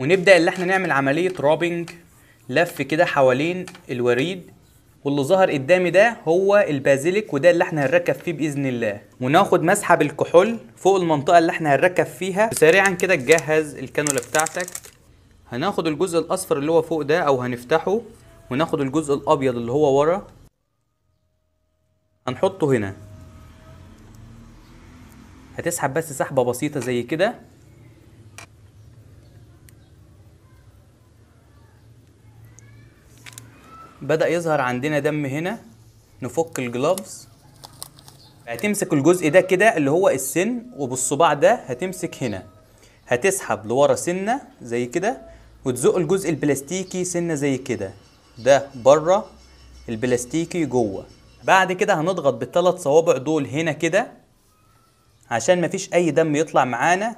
ونبدا اللي احنا نعمل عمليه رابنج لف كده حوالين الوريد واللي ظهر قدامي ده هو البازيليك وده اللي احنا هنركب فيه باذن الله وناخد مسحه بالكحول فوق المنطقه اللي احنا هنركب فيها سريعا كده تجهز الكانولا بتاعتك هناخد الجزء الاصفر اللي هو فوق ده او هنفتحه وناخد الجزء الابيض اللي هو ورا هنحطه هنا هتسحب بس سحبه بسيطه زي كده بدأ يظهر عندنا دم هنا نفك الجلافز هتمسك الجزء ده كده اللي هو السن وبالصباع ده هتمسك هنا هتسحب لورا سنة زي كده وتزق الجزء البلاستيكي سنة زي كده ده بره البلاستيكي جوه بعد كده هنضغط بالتلات صوابع دول هنا كده عشان مفيش اي دم يطلع معانا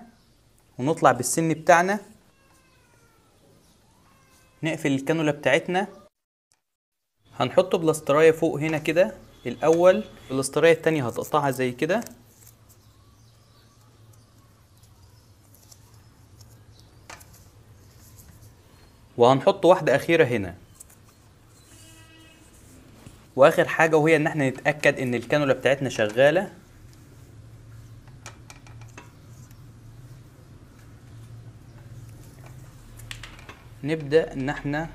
ونطلع بالسن بتاعنا نقفل الكانولا بتاعتنا هنحط بلاسترايه فوق هنا كده الاول البلاسترايه التانية هتقطعها زي كده وهنحط واحده اخيره هنا واخر حاجه وهي ان احنا نتاكد ان الكانولا بتاعتنا شغاله نبدا ان احنا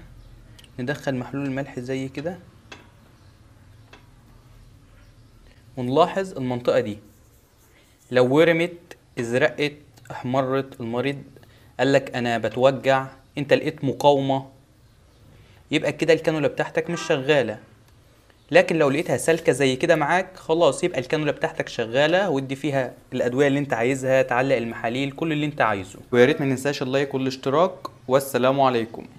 ندخل محلول الملح زي كده ونلاحظ المنطقة دي لو ورمت ازرقت احمرت المريض قالك انا بتوجع انت لقيت مقاومة يبقى كده الكانولا بتاعتك مش شغالة لكن لو لقيتها سالكة زي كده معاك خلاص يبقى الكانولا بتاعتك شغالة ودي فيها الادوية اللي انت عايزها تعلق المحاليل كل اللي انت عايزه ويا ريت ما ننساش اللايك والاشتراك والسلام عليكم